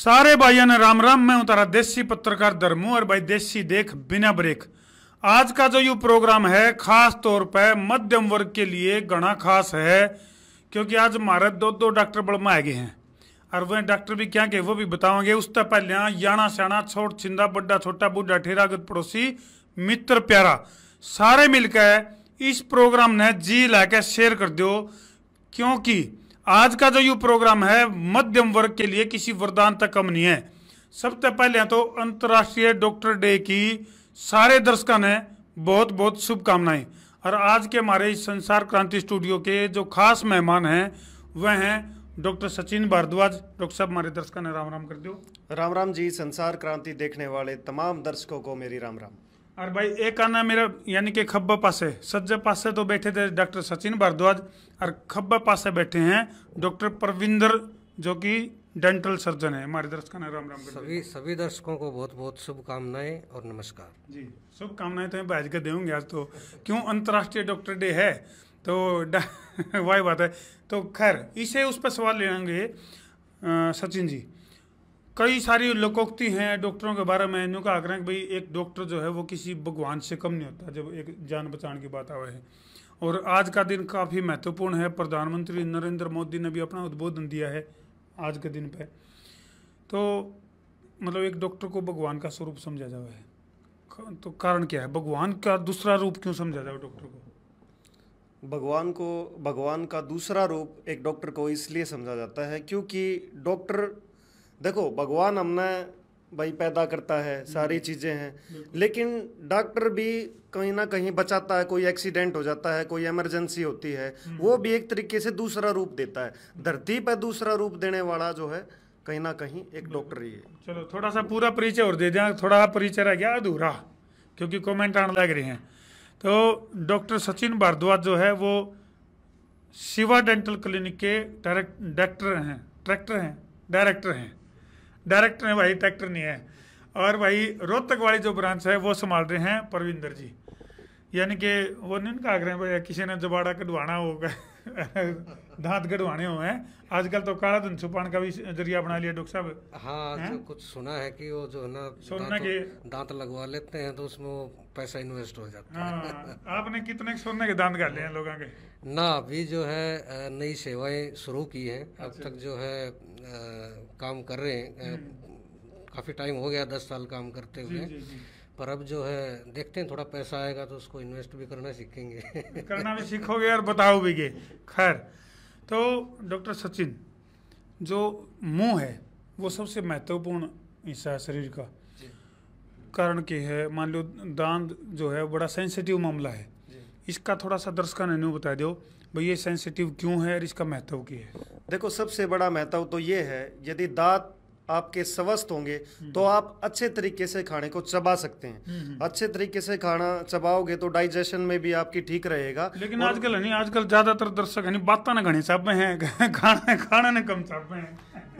सारे भाइयों ने राम राम मैं उतारा देसी पत्रकार धर्मू और भाई देसी देख बिना ब्रेक आज का जो यू प्रोग्राम है खास तौर पर मध्यम वर्ग के लिए घना खास है क्योंकि आज हमारे दो दो डॉक्टर बड़मा आए गए हैं और वह डॉक्टर भी क्या कहे वो भी बताओगे उससे तो पहले हाँ, याना श्याणा छोट छिंदा बड्डा छोटा बूढ़ा ठेरा गद पड़ोसी मित्र प्यारा सारे मिलकर इस प्रोग्राम ने जी ला शेयर कर दो क्योंकि आज का जो यू प्रोग्राम है मध्यम वर्ग के लिए किसी वरदान तक कम नहीं है सबसे पहले तो अंतर्राष्ट्रीय डॉक्टर डे की सारे दर्शकों ने बहुत बहुत शुभकामनाएं और आज के हमारे इस संसार क्रांति स्टूडियो के जो खास मेहमान हैं वह हैं डॉक्टर सचिन भारद्वाज डॉक्टर साहब हमारे दर्शकों ने राम राम कर दो राम राम जी संसार क्रांति देखने वाले तमाम दर्शकों को मेरी राम राम और भाई एक आना मेरा यानी कि खब्बा पासे सज्जा पासे तो बैठे थे डॉक्टर सचिन भारद्वाज और खब्बा पासे बैठे हैं डॉक्टर परविंदर जो कि डेंटल सर्जन है हमारे दर्शकों ने राम राम सभी सभी दर्शकों को बहुत बहुत शुभकामनाएं और नमस्कार जी शुभकामनाएं तो मैं भाई के देंगे आज तो क्यों अंतर्राष्ट्रीय डॉक्टर डे है तो वाही बात है तो खैर इसे उस पर सवाल लेंगे सचिन जी कई सारी लोकोक्ति हैं डॉक्टरों के बारे में इनका आग्रह कि भाई एक डॉक्टर जो है वो किसी भगवान से कम नहीं होता जब एक जान बचाने की बात आवे है और आज का दिन काफ़ी महत्वपूर्ण है प्रधानमंत्री नरेंद्र मोदी ने भी अपना उद्बोधन दिया है आज के दिन पर तो मतलब एक डॉक्टर को भगवान का स्वरूप समझा जाए है तो कारण क्या है भगवान का दूसरा रूप क्यों समझा जाए डॉक्टर को भगवान को भगवान का दूसरा रूप एक डॉक्टर को इसलिए समझा जाता है क्योंकि डॉक्टर देखो भगवान हमने भाई पैदा करता है सारी हम्म। चीज़ें हैं लेकिन डॉक्टर भी कहीं ना कहीं बचाता है कोई एक्सीडेंट हो जाता है कोई इमरजेंसी होती है हम्म। वो भी एक तरीके से दूसरा रूप देता है हम्म। धरती पर दूसरा रूप देने वाला जो है कहीं ना कहीं एक डॉक्टर ही है चलो थोड़ा सा पूरा परिचय और दे दें थोड़ा परिचय रह गया अधूरा क्योंकि कॉमेंट आने लग रहे हैं तो डॉक्टर सचिन भारद्वाज जो है वो शिवा डेंटल क्लिनिक के डायरेक्ट डायरेक्टर हैं ट्रैक्टर हैं डायरेक्टर हैं डायरेक्टर हैं भाई ट्रैक्टर नहीं है और भाई रोहतक वाली जो ब्रांच है वो संभाल रहे हैं परविंदर जी यानी कि वो नहीं कहा रहे हैं किसी ने जबाड़ा कटवाना होगा दांत गड़वाने हुए हैं आजकल तो काला धन छुपाने का भी जरिया बना लिया डॉक्टर साहब हाँ जो कुछ सुना है कि वो जो ना सोना के दांत लगवा लेते हैं तो उसमें वो पैसा इन्वेस्ट हो जाता हाँ, है आपने कितने सोने के दांत गाले हैं लोगों के ना अभी जो है नई सेवाएं शुरू की हैं अब अच्छा। तक जो है आ, काम कर रहे हैं हम्म। काफ़ी टाइम हो गया दस साल काम करते हुए पर अब जो है देखते हैं थोड़ा पैसा आएगा तो उसको इन्वेस्ट भी करना सीखेंगे करना भी सीखोगे और बताओ भी खैर तो डॉक्टर सचिन जो मुंह है वो सबसे महत्वपूर्ण हिस्सा है शरीर का कारण के है मान लो दांत जो है बड़ा सेंसिटिव मामला है इसका थोड़ा सा दर्शक ने बता दो भाई ये सेंसिटिव क्यों है और इसका महत्व क्या है देखो सबसे बड़ा महत्व तो ये है यदि दांत आपके स्वस्थ होंगे हम्म। तो आप अच्छे तरीके से खाने को चबा सकते हैं हम्म, हम्म। अच्छे तरीके से खाना चबाओगे तो डाइजेशन में भी आपकी ठीक रहेगा लेकिन आजकल नहीं आजकल ज्यादातर दर्शक है बात ना घनी में है खाना खाना ने कम सब हैं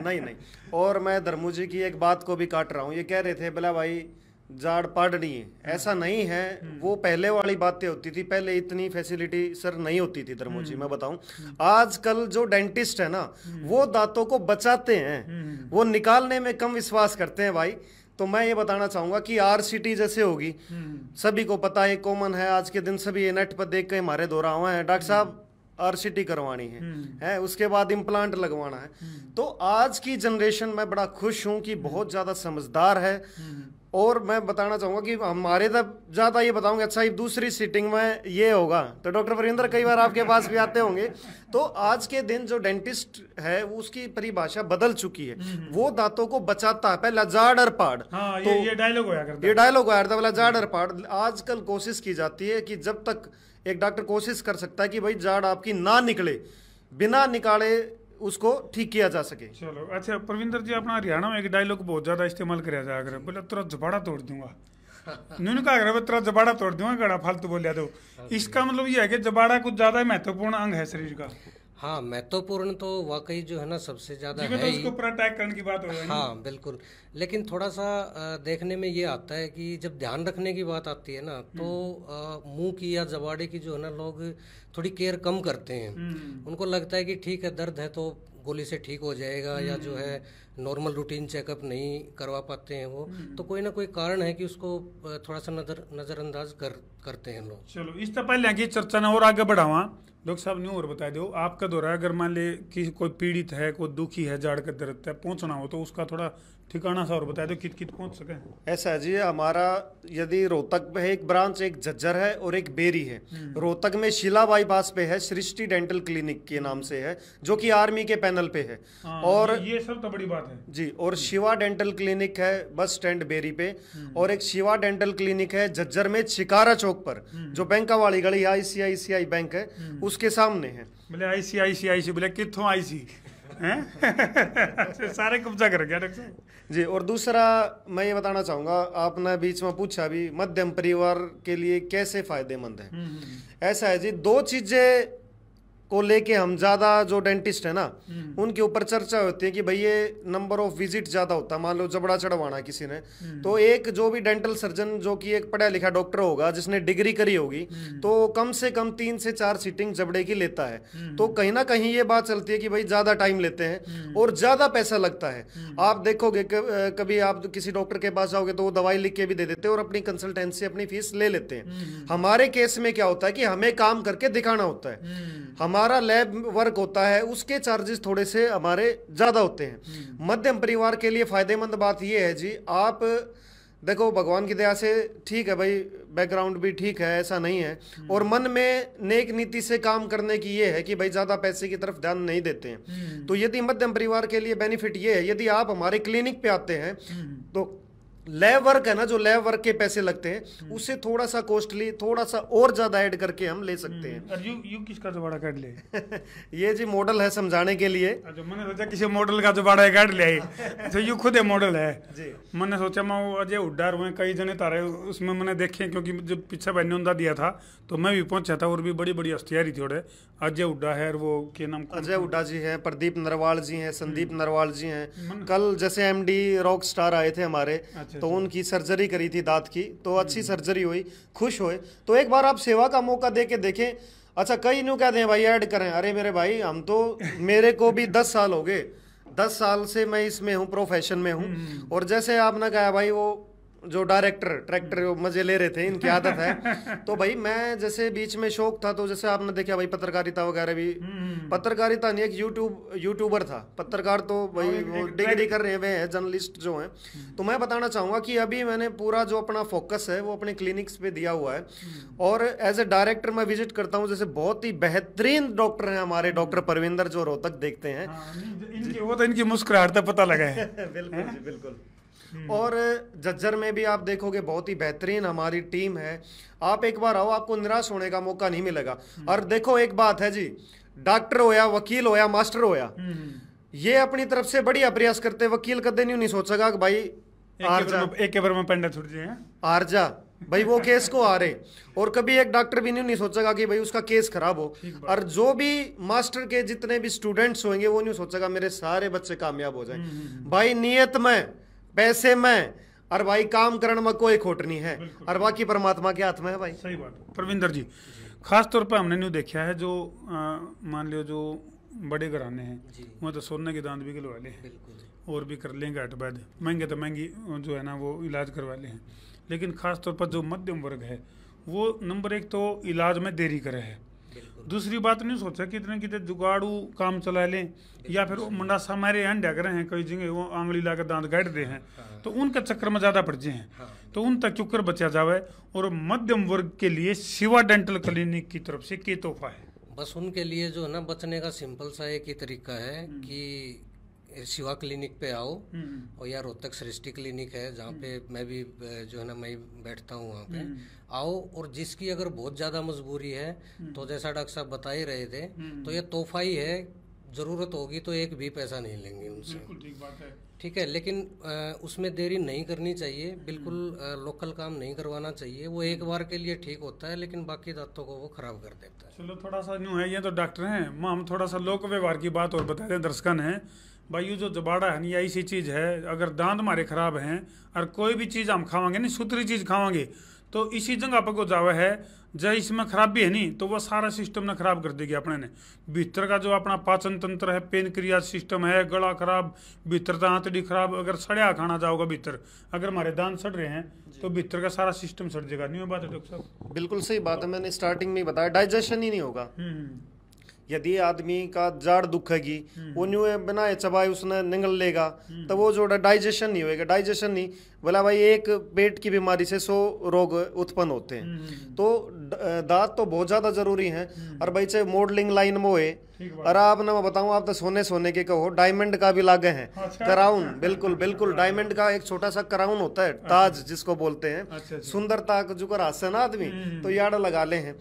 नहीं नहीं और मैं धर्मू जी की एक बात को भी काट रहा हूँ ये कह रहे थे भला भाई जाड़ पाड़नी है ऐसा नहीं है हम्म। वो पहले वाली बातें होती थी पहले इतनी फैसिलिटी सर नहीं होती थी धर्मोजी हम्म। मैं बताऊं हम्म। आजकल जो डेंटिस्ट है ना वो दांतों को बचाते हैं वो निकालने में कम विश्वास करते हैं भाई तो मैं ये बताना चाहूंगा कि आर जैसे होगी सभी को पता है कॉमन है आज के दिन सभी ये नेट पर देख के हमारे हुआ है डॉक्टर साहब आर करवानी है है उसके बाद इम्प्लांट लगवाना है तो आज की जनरेशन मैं बड़ा खुश हूँ कि बहुत ज़्यादा समझदार है और मैं बताना चाहूंगा कि हमारे तब ज़्यादा ये बताऊंगा अच्छा ये दूसरी सीटिंग में ये होगा तो डॉक्टर वरिंदर कई बार आपके पास भी आते होंगे तो आज के दिन जो डेंटिस्ट है वो उसकी परिभाषा बदल चुकी है हम्म, हम्म। वो दांतों को बचाता है पहला जाड और पाड़ हाँ, तो ये डायलॉग हो करता ये डायलॉग हो जाता पहला जाड और हम्म। पाड़ आजकल कोशिश की जाती है कि जब तक एक डॉक्टर कोशिश कर सकता है कि भाई जाड़ आपकी ना निकले बिना निकाले उसको ठीक किया जा सके चलो अच्छा परविंदर जी अपना हरियाणा में एक डायलॉग बहुत ज़्यादा इस्तेमाल कर बोले तुरा जबाड़ा तोड़ दूंगा न्यून कहा अगर तेरा जबाड़ा तोड़ दूंगा गड़ा फालतू बोलिया तो इसका मतलब यह है कि जबाड़ा कुछ ज़्यादा महत्वपूर्ण अंग है शरीर का हाँ महत्वपूर्ण तो वाकई जो है ना सबसे ज़्यादा है तो उसको पूरा करने की बात हो रही हाँ बिल्कुल लेकिन थोड़ा सा देखने में ये आता है कि जब ध्यान रखने की बात आती है ना तो हम्म। मुंह की या जबाड़े की जो है ना लोग थोड़ी केयर कम करते हैं हम्म। उनको लगता है कि ठीक है दर्द है तो गोली से ठीक हो जाएगा या जो है नॉर्मल रूटीन चेकअप नहीं करवा पाते हैं वो हम्म। तो कोई ना कोई कारण है कि उसको थोड़ा सा नज़र नज़रअंदाज कर करते हैं लोग चलो इस तरह पहले आगे चर्चा ना और आगे बढ़ावा डॉक्टर साहब न्यू और बता दो आपका दौरा अगर मान ले कि कोई पीड़ित है कोई दुखी है जाड़ का दर्द है पहुंचना हो तो उसका थोड़ा ठिकाना सा और बता दो कित कित पहुंच सके ऐसा जी हमारा यदि रोहतक में है एक ब्रांच एक जज्जर है और एक बेरी है हम्म। रोहतक में शिला बाईपास पे है सृष्टि डेंटल क्लिनिक के नाम से है जो कि आर्मी के पैनल पे है आ, हाँ, और ये सब तो बड़ी बात है जी और हम्म। शिवा डेंटल क्लिनिक है बस स्टैंड बेरी पे हम्म। और एक शिवा डेंटल क्लिनिक है जज्जर में शिकारा चौक पर जो बैंक का वाली गली आई बैंक है उसके सामने है बोले आईसी आईसी आईसी बोले कितों आईसी सारे कब्जा कर गया डॉक्टर जी और दूसरा मैं ये बताना चाहूंगा आपने बीच में पूछा भी मध्यम परिवार के लिए कैसे फायदेमंद है हम्म, हम्म, हम्म। ऐसा है जी दो चीज़ें को लेके हम ज़्यादा जो डेंटिस्ट है ना हम्म। उनके ऊपर चर्चा होती है कि भाई ये नंबर ऑफ विजिट ज़्यादा होता है मान लो जबड़ा चढ़वाना किसी ने हम्म। तो एक जो भी डेंटल सर्जन जो कि एक पढ़ा लिखा डॉक्टर होगा जिसने डिग्री करी होगी हम्म। तो कम से कम तीन से चार सीटिंग जबड़े की लेता है तो कहीं ना कहीं ये बात चलती है कि भाई ज़्यादा टाइम लेते हैं और ज़्यादा पैसा लगता है आप देखोगे कभी आप किसी डॉक्टर के पास जाओगे तो वो दवाई लिख के भी दे देते हैं और अपनी कंसल्टेंसी अपनी फीस ले लेते हैं हमारे केस में क्या होता है कि हमें काम करके दिखाना होता है हमारे हमारा लैब वर्क होता है उसके चार्जेस थोड़े से हमारे ज़्यादा होते हैं हम्म। मध्यम परिवार के लिए फ़ायदेमंद बात यह है जी आप देखो भगवान की दया से ठीक है भाई बैकग्राउंड भी ठीक है ऐसा नहीं है हम्म। और मन में नेक नीति से काम करने की ये है कि भाई ज़्यादा पैसे की तरफ ध्यान नहीं देते हैं हम्म। तो यदि मध्यम परिवार के लिए बेनिफिट ये है यदि आप हमारे क्लिनिक पे आते हैं तो लैब वर्क है ना जो लैब वर्क के पैसे लगते हैं हम्म। उससे थोड़ा सा कॉस्टली थोड़ा सा और ज्यादा ऐड करके हम ले सकते हम्म। हैं यू यू किसका जुबाड़ा काट ले ये जी मॉडल है समझाने के लिए अच्छा, मैंने सोचा किसी मॉडल का जुबाड़ा काट ले तो यू खुद है मॉडल है जी मैंने सोचा मैं अजय उड्डार हुए कई जने तारे उसमें मैंने देखे क्योंकि जब पीछे बहन ने दिया था तो मैं भी पहुंचा था और भी बड़ी बड़ी अस्थियारी थी अजय उड्डा है वो के नाम अजय उड्डा जी है प्रदीप नरवाल जी हैं संदीप हम्म। नरवाल जी हैं कल जैसे एमडी रॉक स्टार आए थे हमारे अच्छा। तो उनकी सर्जरी करी थी दांत की तो अच्छी सर्जरी हम्म। हुई खुश हुए तो एक बार आप सेवा का मौका दे के देखें अच्छा कई न्यू कहते हैं भाई ऐड करें अरे मेरे भाई हम तो मेरे को भी दस साल हो गए दस साल से मैं इसमें हूँ प्रोफेशन में हूँ हम्म। और जैसे आपने कहा भाई वो जो डायरेक्टर ट्रैक्टर मजे ले रहे थे इनकी आदत है तो भाई मैं जैसे बीच में शौक था तो जैसे आपने देखा भाई पत्रकारिता वगैरह भी हम्म, हम्म। पत्रकारिता नहीं एक यूट्यूब यूट्यूबर था पत्रकार तो भाई हाँ, वो डिग्री कर रहे हुए हैं जर्नलिस्ट जो हैं हम्म। तो मैं बताना चाहूंगा कि अभी मैंने पूरा जो अपना फोकस है वो अपने क्लिनिक्स पे दिया हुआ है और एज ए डायरेक्टर मैं विजिट करता हूँ जैसे बहुत ही बेहतरीन डॉक्टर हैं हमारे डॉक्टर परविंदर जो रोहतक देखते हैं हाँ, वो तो इनकी मुस्कुराहट पता लगा है बिल्कुल बिल्कुल हम्म। और जज्जर में भी आप देखोगे बहुत ही बेहतरीन हमारी टीम है आप एक बार आओ आपको निराश होने का मौका नहीं मिलेगा हम्म। और देखो एक बात है जी डॉक्टर होया वकील होया मास्टर होया हम्म। ये अपनी तरफ से बढ़िया प्रयास करते वकील कदे नहीं सोचेगा कि भाई आरजा एक के में पंडा छुट जाए जा भाई वो केस को आ रहे और कभी एक डॉक्टर भी नहीं सोचेगा कि भाई उसका केस खराब हो और जो भी मास्टर के जितने भी स्टूडेंट्स होंगे वो नहीं सोचेगा मेरे सारे बच्चे कामयाब हो जाए भाई नियत में पैसे में और भाई काम करने में कोई खोट नहीं है और बाकी परमात्मा के हाथ में है भाई सही बात परविंदर जी खास तौर पर हमने न्यू देखा है जो मान लियो जो बड़े घराने हैं वहाँ तो सोने के दांत भी गलवा ले और भी कर लेंगे हट बाद महंगे तो महंगी जो है ना वो इलाज करवा ले हैं लेकिन खास तौर पर जो मध्यम वर्ग है वो नंबर एक तो इलाज में देरी करे है दूसरी बात नहीं सोचा इतने कितने जुगाड़ू काम चला लें या फिर वो मुंडासा मारे अंडा रहे हैं कई जगह वो आंगली ला दांत गाड़ दे हैं हाँ। तो उनके चक्कर में ज़्यादा पड़ जाए हैं हाँ। तो उन तक चुकर बचा जावे और मध्यम वर्ग के लिए शिवा डेंटल क्लिनिक की तरफ से के तोहफा है बस उनके लिए जो है ना बचने का सिंपल सा एक ही तरीका है हम्म। कि शिवा क्लिनिक पे आओ हम्म। और या रोहतक सृष्टि क्लिनिक है जहाँ हम्म। पे मैं भी जो है ना मैं बैठता हूँ वहाँ पे हम्म। आओ और जिसकी अगर बहुत ज़्यादा मजबूरी है तो जैसा डॉक्टर साहब बता ही रहे थे तो ये तोहफा ही है ज़रूरत होगी तो एक भी पैसा नहीं लेंगे उनसे ठीक है है लेकिन आ, उसमें देरी नहीं करनी चाहिए बिल्कुल आ, लोकल काम नहीं करवाना चाहिए वो एक बार के लिए ठीक होता है लेकिन बाकी दांतों को वो खराब कर देता है चलो थोड़ा सा यूँ है ये तो डॉक्टर हैं हम थोड़ा सा लोक व्यवहार की बात और बता दें दर्शकन है भाई ये जो जबाड़ा है ना ऐसी चीज़ है अगर दांत हमारे खराब हैं और कोई भी चीज़ हम खावांगे नहीं सुथरी चीज़ खावांगे तो इसी जगह पर को जावा है जब इसमें खराबी है नहीं तो वह सारा सिस्टम ने खराब कर देगी अपने ने भीतर का जो अपना पाचन तंत्र है पेन क्रिया सिस्टम है गला खराब भीतर का आंतड़ी खराब अगर सड़िया खाना जाओगा भीतर अगर हमारे दांत सड़ रहे हैं तो भीतर का सारा सिस्टम सड़ जाएगा नहीं बात है डॉक्टर साहब बिल्कुल सही बात है मैंने स्टार्टिंग में बताया डाइजेशन ही नहीं होगा हम्म, हम्म। यदि आदमी का जाड़ दुखेगी हम्म। वो न्यू बिना चबाए उसने निगल लेगा हम्म। तो वो जो डाइजेशन नहीं होगा डाइजेशन नहीं बोला भाई एक पेट की बीमारी से सो रोग उत्पन्न होते हैं हम्म। तो दांत तो बहुत ज़्यादा ज़रूरी है और भाई चाहे मॉडलिंग लाइन में हो और आप ना मैं बताऊं आप तो सोने सोने के कहो डायमंड का भी लागे हैं हाँ, अच्छा, कराउन अच्छा, बिल्कुल अच्छा, बिल्कुल डायमंड का एक छोटा सा कराउन होता है अच्छा। ताज जिसको बोलते हैं अच्छा, अच्छा। सुंदरता जो कर आसन आदमी हम्म, हम्म, तो हम्म। यार लगा ले हैं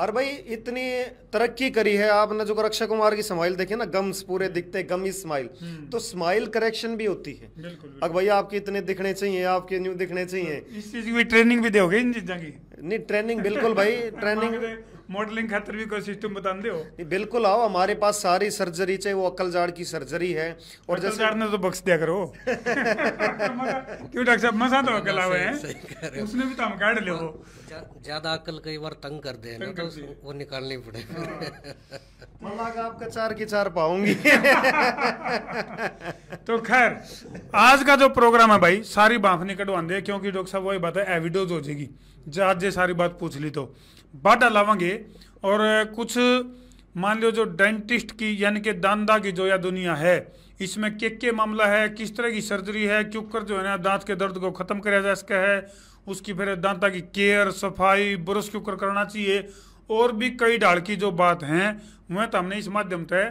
और भाई इतनी तरक्की करी है आपने जो अक्षय कुमार की स्माइल देखी ना गम्स पूरे दिखते गम स्माइल तो स्माइल करेक्शन भी होती है अब भाई आपके इतने दिखने चाहिए आपके न्यू दिखने चाहिए इस चीज की ट्रेनिंग भी दोगे इन चीजा की नहीं ट्रेनिंग बिल्कुल भाई ट्रेनिंग मॉडलिंग खातर भी कोई सिस्टम बता दो बिल्कुल आओ हमारे पास सारी सर्जरी चाहे वो अकल जाड़ की सर्जरी है और जैसे जाड़ ने तो बक्स दिया करो क्यों डॉक्टर साहब मजा तो अकल आवे है उसने भी तो हम काट ले ज्यादा अकल कई बार तंग कर दे ना तो वो निकालनी पड़े मल्ला का आपका चार की चार पाऊंगी तो खैर आज का जो प्रोग्राम है भाई सारी बांफ निकटवा दे क्योंकि डॉक्टर साहब वही बात है एविडोज हो जाएगी जहाज आज ये सारी बात पूछ ली तो बाटा लावांगे और कुछ मान लो जो डेंटिस्ट की यानी कि दांदा की जो या दुनिया है इसमें के के मामला है किस तरह की सर्जरी है क्यों कर जो है ना दांत के दर्द को ख़त्म कराया जा सकता है उसकी फिर दांता की केयर सफाई ब्रश क्यों करना चाहिए और भी कई डाल की जो बात हैं वह तो हमने इस माध्यम से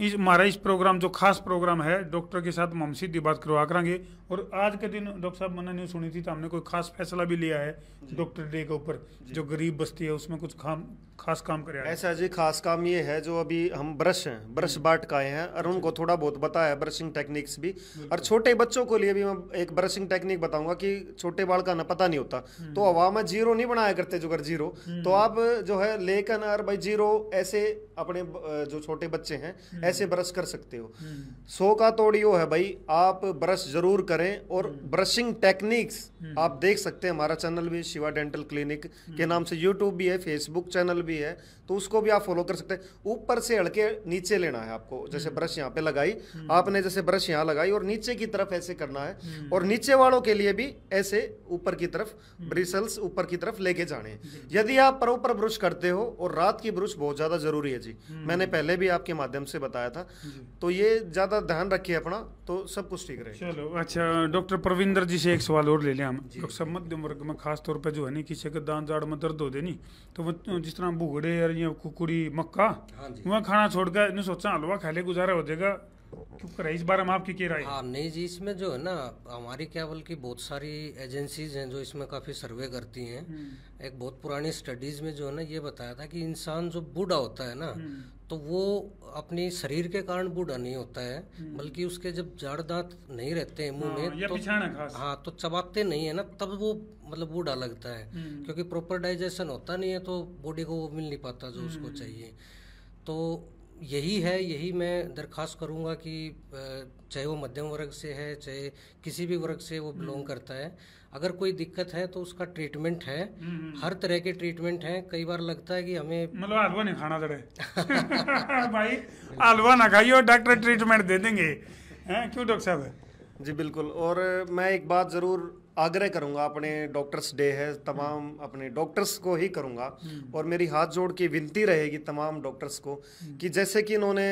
इस हमारा इस प्रोग्राम जो खास प्रोग्राम है डॉक्टर के साथ हम सीधी बात करवा करेंगे और आज के दिन डॉक्टर साहब मैंने न्यूज़ सुनी थी तो हमने कोई खास फैसला भी लिया है डॉक्टर डे के ऊपर जो गरीब बस्ती है उसमें कुछ खाम खास काम करें ऐसा जी खास काम ये है जो अभी हम ब्रश हैं ब्रश हम्म। बाट का आए हैं और उनको थोड़ा बहुत बताया ब्रशिंग टेक्निक्स भी और छोटे बच्चों को लिए भी मैं एक ब्रशिंग टेक्निक बताऊंगा कि छोटे बाल का ना पता नहीं होता हम्म। तो हवा में जीरो नहीं बनाया करते जो कर जीरो तो हम्म। आप जो है लेकर और भाई जीरो ऐसे अपने जो छोटे बच्चे हैं ऐसे ब्रश कर सकते हो सो का तोड़ यो है भाई आप ब्रश जरूर करें और ब्रशिंग टेक्निक्स आप देख सकते हैं हमारा चैनल भी शिवा डेंटल क्लिनिक के नाम से यूट्यूब भी है फेसबुक चैनल भी है तो उसको भी आप फॉलो कर सकते हैं ऊपर से हड़के नीचे लेना है आपको जैसे ब्रश हम्म। यहाँ पे लगाई हम्म। आपने जैसे ब्रश यहाँ लगाई और नीचे की तरफ ऐसे करना है हम्म। और नीचे वालों के लिए भी ऐसे ऊपर की तरफ ब्रिसल्स ऊपर की तरफ लेके जाने यदि आप प्रोपर ब्रश करते हो और रात की ब्रश बहुत ज़्यादा ज़रूरी है जी मैंने पहले भी आपके माध्यम से बताया था तो ये ज़्यादा ध्यान रखिए अपना तो सब कुछ ठीक रहे चलो अच्छा डॉक्टर परविंदर जी से एक सवाल और ले लिया हम डॉक्टर साहब मध्यम वर्ग में खास तौर पे जो है ना किसी के दांत जाड़ में दर्द हो दे नहीं तो वो जिस तरह भूगड़े और या कुकुड़ी मक्का हाँ वहाँ खाना छोड़ कर इन्हें सोचा हलवा खा ले गुजारा हो जाएगा इस बार हम आपकी क्या राय हाँ नहीं जी इसमें जो है ना हमारी क्या बल्कि बहुत सारी एजेंसीज हैं जो इसमें काफ़ी सर्वे करती हैं हम्म। एक बहुत पुरानी स्टडीज़ में जो है ना ये बताया था कि इंसान जो बूढ़ा होता है ना हम्म। तो वो अपने शरीर के कारण बूढ़ा नहीं होता है हम्म। बल्कि उसके जब जड़ दांत नहीं रहते हैं मुंह में हाँ, तो हाँ तो चबाते नहीं है ना तब वो मतलब बूढ़ा लगता है हम्म। क्योंकि प्रॉपर डाइजेशन होता नहीं है तो बॉडी को वो मिल नहीं पाता जो उसको हम्म। चाहिए तो यही है यही मैं दरख्वास्त करूँगा कि चाहे वो मध्यम वर्ग से है चाहे किसी भी वर्ग से वो बिलोंग हम्म। करता है अगर कोई दिक्कत है तो उसका ट्रीटमेंट है हम्म, हम्म। हर तरह के ट्रीटमेंट हैं कई बार लगता है कि हमें मतलब आलवा नहीं खाना जरा भाई आलवा ना खाइए डॉक्टर ट्रीटमेंट दे देंगे हैं क्यों डॉक्टर साहब जी बिल्कुल और मैं एक बात ज़रूर आग्रह करूंगा अपने डॉक्टर्स डे है तमाम हम्म। अपने डॉक्टर्स को ही करूंगा हम्म। और मेरी हाथ जोड़ के विनती रहेगी तमाम डॉक्टर्स को हम्म। कि जैसे कि इन्होंने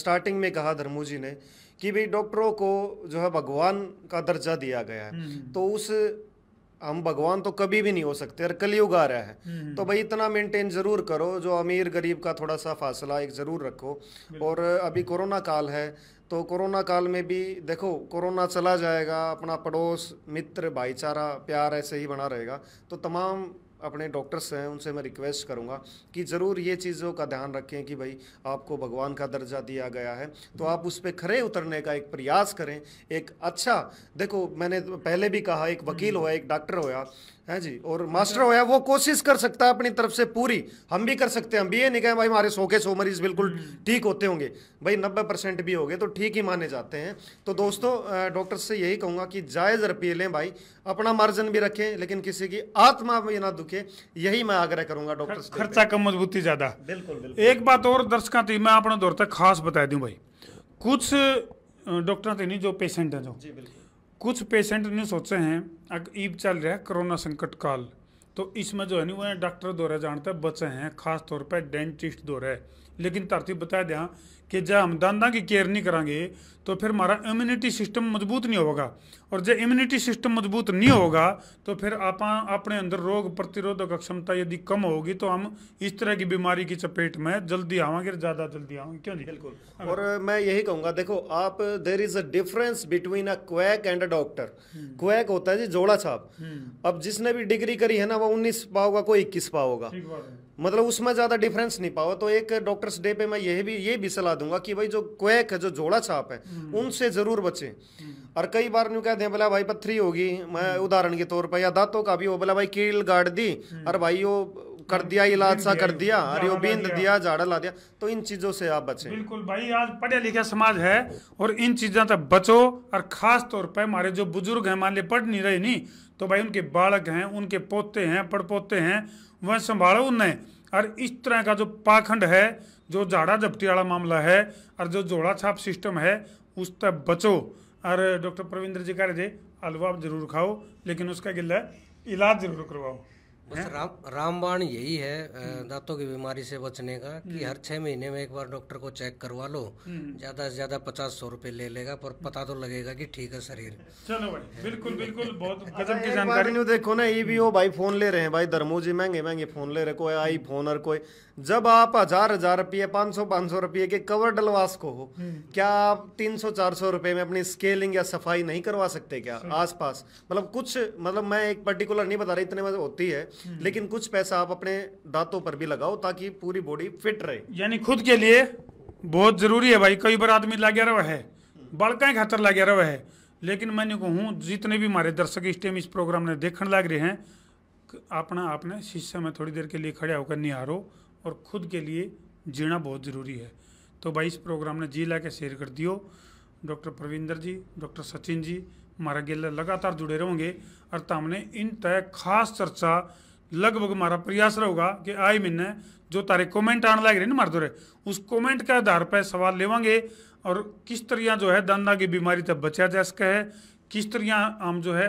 स्टार्टिंग में कहा धर्मू जी ने कि भाई डॉक्टरों को जो है भगवान का दर्जा दिया गया है तो उस हम भगवान तो कभी भी नहीं हो सकते और कलयुग आ रहा है तो भाई इतना मेंटेन ज़रूर करो जो अमीर गरीब का थोड़ा सा फासला एक ज़रूर रखो और अभी कोरोना काल है तो कोरोना काल में भी देखो कोरोना चला जाएगा अपना पड़ोस मित्र भाईचारा प्यार ऐसे ही बना रहेगा तो तमाम अपने डॉक्टर्स हैं उनसे मैं रिक्वेस्ट करूँगा कि ज़रूर ये चीज़ों का ध्यान रखें कि भाई आपको भगवान का दर्जा दिया गया है तो आप उस पर खड़े उतरने का एक प्रयास करें एक अच्छा देखो मैंने पहले भी कहा एक वकील हुआ एक डॉक्टर हुआ है जी और मास्टर होया वो कोशिश कर सकता है अपनी तरफ से पूरी हम भी कर सकते हैं हम भी ये नहीं कहें भाई हमारे सौ के सौ मरीज बिल्कुल हम्म। ठीक होते होंगे भाई नब्बे परसेंट भी हो गए तो ठीक ही माने जाते हैं तो दोस्तों डॉक्टर से यही कहूँगा कि जायज़ रुपये लें भाई अपना मार्जिन भी रखें लेकिन किसी की आत्मा भी ना दुखे यही मैं आग्रह करूँगा डॉक्टर से खर्चा कम मजबूती ज़्यादा बिल्कुल, बिल्कुल एक बात और दर्शक थी मैं अपने दौर तक खास बता दूँ भाई कुछ डॉक्टर थे नहीं जो पेशेंट हैं जो जी बिल्कुल कुछ पेशेंट ने सोचे हैं अगर ईब चल रहा है कोरोना संकट काल तो इसमें जो है ना वो डॉक्टर दौरे जानते बचे हैं खास तौर पर डेंटिस्ट दौरे लेकिन धरती बता दें कि ਜੇ हम ਦੰਦਾਂ की केयर नहीं करा तो फिर हमारा इम्यूनिटी सिस्टम मजबूत नहीं होगा और जो इम्यूनिटी सिस्टम मजबूत नहीं होगा तो फिर आप अपने अंदर रोग प्रतिरोधक क्षमता यदि कम होगी तो हम इस तरह की बीमारी की चपेट में जल्दी आवांगे ज़्यादा जल्दी आवेंगे क्यों जी बिल्कुल हाँ। और मैं यही कहूँगा देखो आप there is a difference between a quack and a doctor quack होता है जी जोड़ा छाप हम्म। अब जिसने भी डिग्री करी है ना वो उन्नीस पाओगा कोई इक्कीस पाओगा मतलब उसमें ज़्यादा डिफरेंस नहीं पाओ तो एक डॉक्टर्स डे पे मैं यह भी ये भी सलाह दूंगा कि भाई जो क्वेक है जो जोड़ा छाप है हम्म। उनसे ज़रूर बचे हम्म। और कई बार न्यू कहते हैं बोला भाई पत्थरी होगी मैं हम्म। उदाहरण के तौर पर या दांतों का भी हो बोला भाई कील गाड़ दी और भाई वो कर दिया इलाज सा कर दिया अरे वो बींद दिया झाड़ा ला दिया तो इन चीज़ों से आप बचे बिल्कुल भाई आज पढ़े लिखे समाज है और इन चीज़ों से बचो और खास तौर पर हमारे जो बुजुर्ग है मान लिए पढ़ नहीं रहे नहीं तो भाई उनके बालक हैं उनके पोते हैं पड़पोते हैं वह संभालो उन्हें और इस तरह का जो पाखंड है जो झाड़ा झपटी वाला मामला है और जो जोड़ा छाप सिस्टम है उस तक बचो और डॉक्टर प्रविंद्र जी कह रहे थे अलवा आप जरूर खाओ लेकिन उसका गिल्ला इलाज जरूर करवाओ बस राम रामबाण यही है दांतों की बीमारी से बचने का कि हम्म। हर छः महीने में एक बार डॉक्टर को चेक करवा लो हम्म। ज़्यादा से ज़्यादा पचास सौ रुपये ले लेगा पर पता तो लगेगा कि ठीक है शरीर चलो भाई बिल्कुल बिल्कुल बहुत गजब की जानकारी देखो ना ये भी हो भाई फ़ोन ले रहे हैं भाई धर्मू जी महंगे महंगे फ़ोन ले रहे कोई आई फोन और कोई जब आप हजार हजार रुपये पाँच सौ पाँच सौ रुपये के कवर डलवा सको हो हम्म। क्या आप तीन सौ चार सौ रुपये में अपनी स्केलिंग या सफाई नहीं करवा सकते क्या आसपास मतलब कुछ मतलब मैं एक पर्टिकुलर नहीं बता रहा इतने में होती है हम्म। लेकिन कुछ पैसा आप अपने दांतों पर भी लगाओ ताकि पूरी बॉडी फिट रहे यानी खुद के लिए बहुत जरूरी है भाई कई बार आदमी ला गया रहा है बड़का ही खातर गया रहा है लेकिन मैंने कहूँ जितने भी हमारे दर्शक इस टाइम इस प्रोग्राम ने देखने लग रहे हैं अपना आपने शीशे में थोड़ी देर के लिए खड़े होकर निहारो और खुद के लिए जीना बहुत ज़रूरी है तो भाई इस प्रोग्राम ने जी ला के शेयर कर दियो डॉक्टर परविंदर जी डॉक्टर सचिन जी हमारा गेला लगातार जुड़े रहोंगे और तमने इन तय खास चर्चा लगभग हमारा प्रयास रहेगा कि आए महीने जो तारे कमेंट आने लग रहे ना मारते रहे उस कमेंट के आधार पर सवाल लेवांगे और किस तरह जो है दंदा की बीमारी तक बचा जा सके है किस तरह हम जो है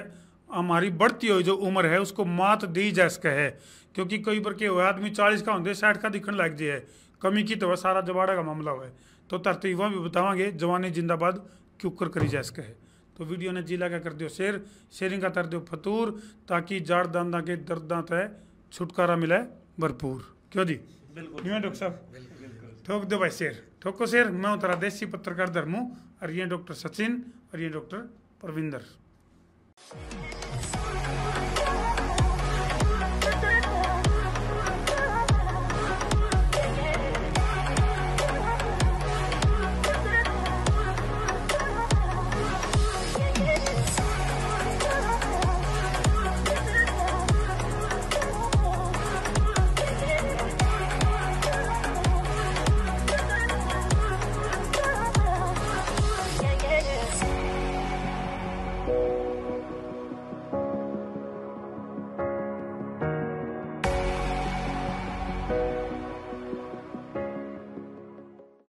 हमारी बढ़ती हुई जो उम्र है उसको मात दी जा सके है क्योंकि कई बार के हुआ आदमी चालीस का होंगे साठ का दिखने लग जाए कमी की तो सारा जवाड़ा का मामला हुआ है तो तरतीबा भी बतावेंगे जवानी जिंदाबाद क्यों कर करी जा सके है तो वीडियो ने जी लगा कर दियो शेयर शेयरिंग का कर दियो फतूर ताकि जाड़ दांदा के दर्दा तय छुटकारा मिले भरपूर क्यों जी बिल्कुल डॉक्टर साहब ठोक दो भाई शेर ठोको शेर मैं उतरा देसी पत्रकार धर्मू और ये डॉक्टर सचिन और ये डॉक्टर परविंदर